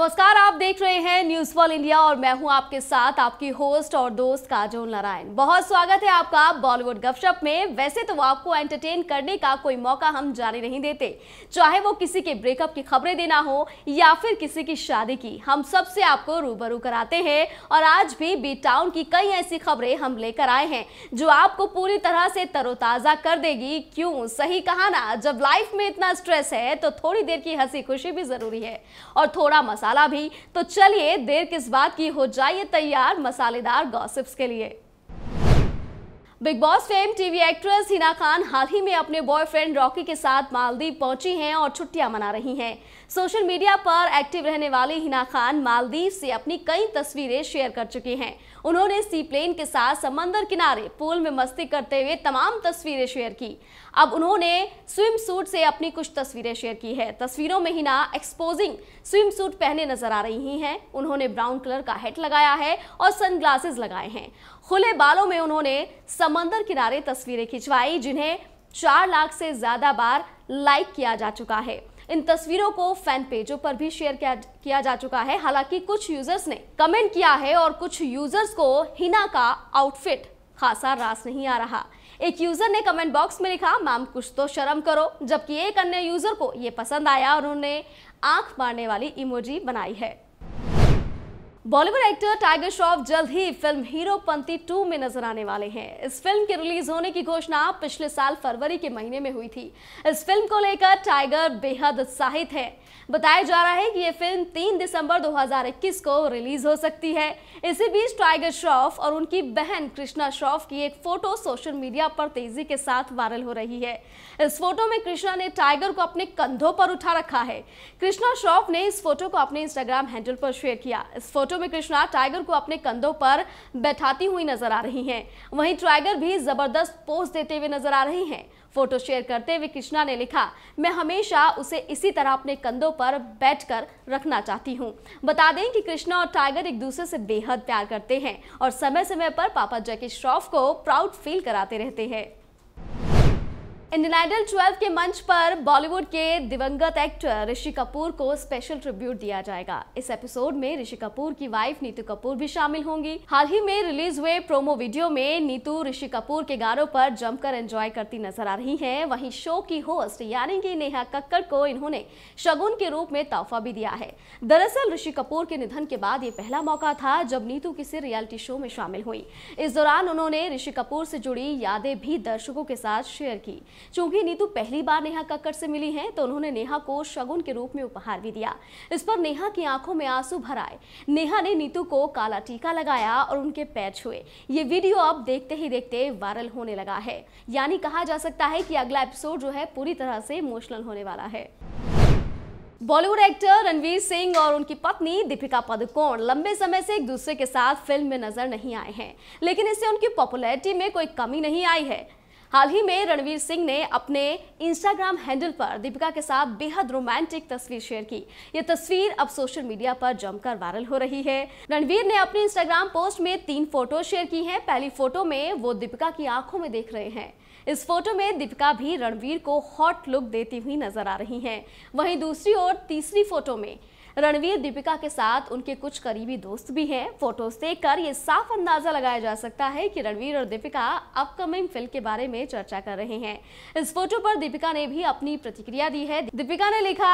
नमस्कार आप देख रहे हैं न्यूज फॉल इंडिया और मैं हूं आपके साथ आपकी होस्ट और दोस्त काजोल नारायण बहुत स्वागत है आपका बॉलीवुड गपशप में वैसे तो आपको एंटरटेन करने का कोई मौका हम जाने नहीं देते चाहे वो किसी के ब्रेकअप की खबरें देना हो या फिर किसी की शादी की हम सबसे आपको रूबरू कराते हैं और आज भी बी टाउन की कई ऐसी खबरें हम लेकर आए हैं जो आपको पूरी तरह से तरोताजा कर देगी क्यों सही कहा ना जब लाइफ में इतना स्ट्रेस है तो थोड़ी देर की हंसी खुशी भी जरूरी है और थोड़ा मसाला भी तो चलिए देर किस बात की हो जाइए तैयार मसालेदार गॉसिप्स के लिए Bigg Boss fame TV actress Hina Khan हाल ही में अपने बॉयफ्रेंड रॉकी के साथ मालदीव पहुंची हैं और छुट्टियां मना रही हैं सोशल मीडिया पर एक्टिव रहने वाली हिना खान मालदीव से अपनी कई तस्वीरें शेयर कर चुकी हैं उन्होंने सी प्लेन के साथ समंदर किनारे पूल में मस्ती करते हुए तमाम तस्वीरें शेयर की अब उन्होंने स्विम सूट से अपनी कुछ तस्वीरें शेयर की है तस्वीरों में हिना एक्सपोजिंग स्विम सूट पहने नजर आ रही हैं उन्होंने ब्राउन कलर का हेट लगाया है और सनग्लासेस लगाए हैं खुले बालों में उन्होंने समंदर किनारे तस्वीरें खिंचवाई जिन्हें चार लाख से ज्यादा बार लाइक किया जा चुका है इन तस्वीरों को फैन पेजों पर भी शेयर किया जा चुका है हालांकि कुछ यूजर्स ने कमेंट किया है और कुछ यूजर्स को हिना का आउटफिट खासा रास नहीं आ रहा एक यूजर ने कमेंट बॉक्स में लिखा मैम कुछ तो शर्म करो जबकि एक अन्य यूजर को ये पसंद आया और उन्होंने आंख मारने वाली इमोजी बनाई है बॉलीवुड एक्टर टाइगर श्रॉफ जल्द ही फिल्म हीरो पंथी टू में नजर आने वाले हैं इस फिल्म के रिलीज होने की घोषणा पिछले साल फरवरी के महीने में हुई थी इस फिल्म को लेकर टाइगर बेहद उत्साहित हैं बताया जा रहा है कि यह फिल्म 3 दिसंबर 2021 को रिलीज हो सकती है इसी बीच टाइगर श्रॉफ और उनकी बहन कृष्णा श्रॉफ की एक फोटो सोशल मीडिया पर तेजी के साथ वायरल हो रही है इस फोटो में कृष्णा ने टाइगर को अपने कंधों पर उठा रखा है कृष्णा श्रॉफ ने इस फोटो को अपने इंस्टाग्राम हैंडल पर शेयर किया इस फोटो में कृष्णा टाइगर को अपने कंधों पर बैठाती हुई नजर आ रही हैं वहीं टाइगर भी जबरदस्त पोज देते हुए नजर आ रही हैं फोटो शेयर करते हुए कृष्णा ने लिखा मैं हमेशा उसे इसी तरह अपने कंधों पर बैठकर रखना चाहती हूं बता दें कि कृष्णा और टाइगर एक दूसरे से बेहद प्यार करते हैं और समय समय पर पापा जैकी श्रॉफ को प्राउड फील कराते रहते हैं इंडियन आइडल 12 के मंच पर बॉलीवुड के दिवंगत एक्टर ऋषि कपूर को स्पेशल ट्रिब्यूट दिया जाएगा इस एपिसोड में ऋषि कपूर की वाइफ नीतू कपूर भी शामिल होंगी हाल ही में रिलीज हुए प्रोमो वीडियो में नीतू ऋषि कपूर के गानों पर जमकर एंजॉय करती नजर आ रही है वहीं शो की होस्ट यानी कि नेहा कक्कड़ को इन्होंने शगुन के रूप में तोहफा भी दिया है दरअसल ऋषि कपूर के निधन के बाद ये पहला मौका था जब नीतू किसी रियलिटी शो में शामिल हुई इस दौरान उन्होंने ऋषि कपूर से जुड़ी यादें भी दर्शकों के साथ शेयर की चूंकि नीतू पहली बार नेहा कक्कड़ से मिली हैं तो उन्होंने नेहा को शगुन के रूप में उपहार भी दिया इस पर नेहा की आंखों में आंसू भर आए नेहा ने नीतू को काला टीका लगाया और उनके पैर छुए ये वीडियो अब देखते ही देखते वायरल होने लगा है यानी कहा जा सकता है कि अगला एपिसोड जो है पूरी तरह से इमोशनल होने वाला है बॉलीवुड एक्टर रणवीर सिंह और उनकी पत्नी दीपिका पादुकोण लंबे समय से एक दूसरे के साथ फिल्म में नजर नहीं आए हैं लेकिन इससे उनकी पॉपुलैरिटी में कोई कमी नहीं आई है हाल ही में रणवीर सिंह ने अपने इंस्टाग्राम हैंडल पर दीपिका के साथ बेहद रोमांटिक तस्वीर शेयर की ये तस्वीर अब सोशल मीडिया पर जमकर वायरल हो रही है रणवीर ने अपने इंस्टाग्राम पोस्ट में तीन फोटो शेयर की हैं पहली फोटो में वो दीपिका की आंखों में देख रहे हैं इस फोटो में दीपिका भी रणवीर को हॉट लुक देती हुई नजर आ रही हैं वहीं दूसरी ओर तीसरी फोटो में रणवीर दीपिका के साथ उनके कुछ करीबी दोस्त भी हैं देख देखकर ये साफ अंदाजा लगाया जा सकता है कि रणवीर और दीपिका अपकमिंग फिल्म के बारे में चर्चा कर रहे हैं इस फोटो पर दीपिका ने भी अपनी प्रतिक्रिया दी है दीपिका ने लिखा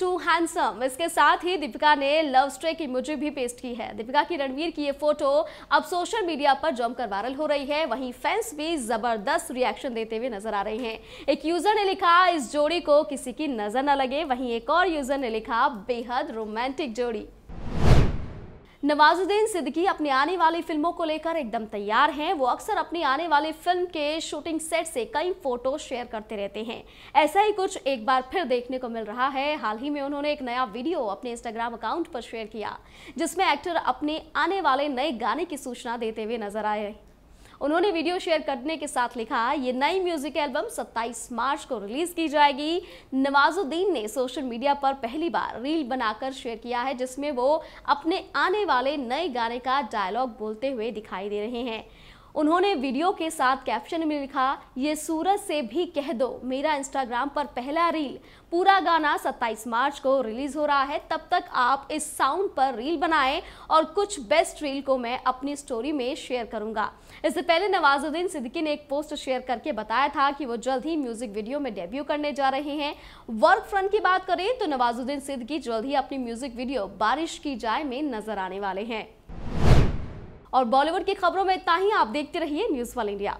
टू हैंडसम इसके साथ ही दीपिका ने लव स्ट्रे की इमोजी भी पेस्ट की है दीपिका की रणवीर की ये फोटो अब सोशल मीडिया पर जमकर वायरल हो रही है वहीं फैंस भी जबरदस्त रिएक्शन देते हुए नजर आ रहे हैं एक यूजर ने लिखा इस जोड़ी को किसी की नजर न लगे वहीं एक और यूजर ने लिखा बेहद रोमांटिक जोड़ी नवाजुद्दीन सिद्दीकी अपनी आने वाली फिल्मों को लेकर एकदम तैयार हैं वो अक्सर अपनी आने वाली फिल्म के शूटिंग सेट से कई फोटो शेयर करते रहते हैं ऐसा ही कुछ एक बार फिर देखने को मिल रहा है हाल ही में उन्होंने एक नया वीडियो अपने इंस्टाग्राम अकाउंट पर शेयर किया जिसमें एक्टर अपने आने वाले नए गाने की सूचना देते हुए नजर आए उन्होंने वीडियो शेयर करने के साथ लिखा ये नई म्यूजिक एल्बम 27 मार्च को रिलीज की जाएगी नवाजुद्दीन ने सोशल मीडिया पर पहली बार रील बनाकर शेयर किया है जिसमें वो अपने आने वाले नए गाने का डायलॉग बोलते हुए दिखाई दे रहे हैं उन्होंने वीडियो के साथ कैप्शन में लिखा ये सूरज से भी कह दो मेरा इंस्टाग्राम पर पहला रील पूरा गाना 27 मार्च को रिलीज हो रहा है तब तक आप इस साउंड पर रील बनाएं और कुछ बेस्ट रील को मैं अपनी स्टोरी में शेयर करूंगा इससे पहले नवाजुद्दीन सिद्दीकी ने एक पोस्ट शेयर करके बताया था कि वो जल्द ही म्यूजिक वीडियो में डेब्यू करने जा रहे हैं वर्क फ्रंट की बात करें तो नवाजुद्दीन सिद्दीकी जल्द ही अपनी म्यूजिक वीडियो बारिश की जाए में नजर आने वाले हैं और बॉलीवुड की खबरों में इतना ही आप देखते रहिए न्यूज वाल इंडिया